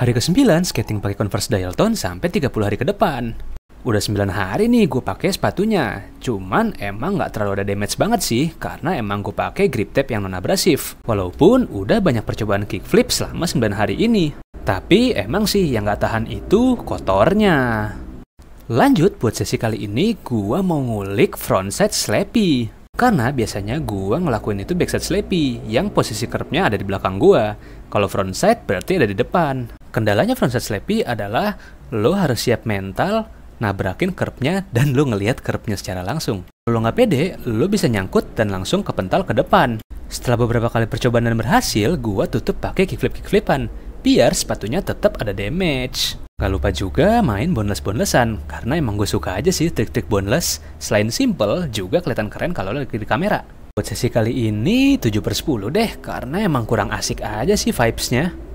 Hari ke-9 skating pakai Converse Dialton sampai 30 hari ke depan. Udah 9 hari nih gue pakai sepatunya. Cuman emang nggak terlalu ada damage banget sih karena emang gue pakai grip tape yang non abrasif. Walaupun udah banyak percobaan kickflip selama 9 hari ini. Tapi emang sih yang nggak tahan itu kotornya. Lanjut buat sesi kali ini gue mau ngulik frontside slappy. Karena biasanya gue ngelakuin itu backside slappy yang posisi kerbnya ada di belakang gue. Kalau frontside berarti ada di depan. Kendalanya frontside slappy adalah lo harus siap mental nabrakin kerbnya dan lo ngelihat kerbnya secara langsung. Kalau lo nggak pede, lo bisa nyangkut dan langsung ke kepental ke depan. Setelah beberapa kali percobaan dan berhasil, gua tutup pakai kickflip kickflipan biar sepatunya tetap ada damage. Gak lupa juga main boneless-bonelessan, karena emang gue suka aja sih trik-trik boneless. Selain simple, juga kelihatan keren kalau lagi di kamera. Buat sesi kali ini 7 per 10 deh, karena emang kurang asik aja sih vibesnya.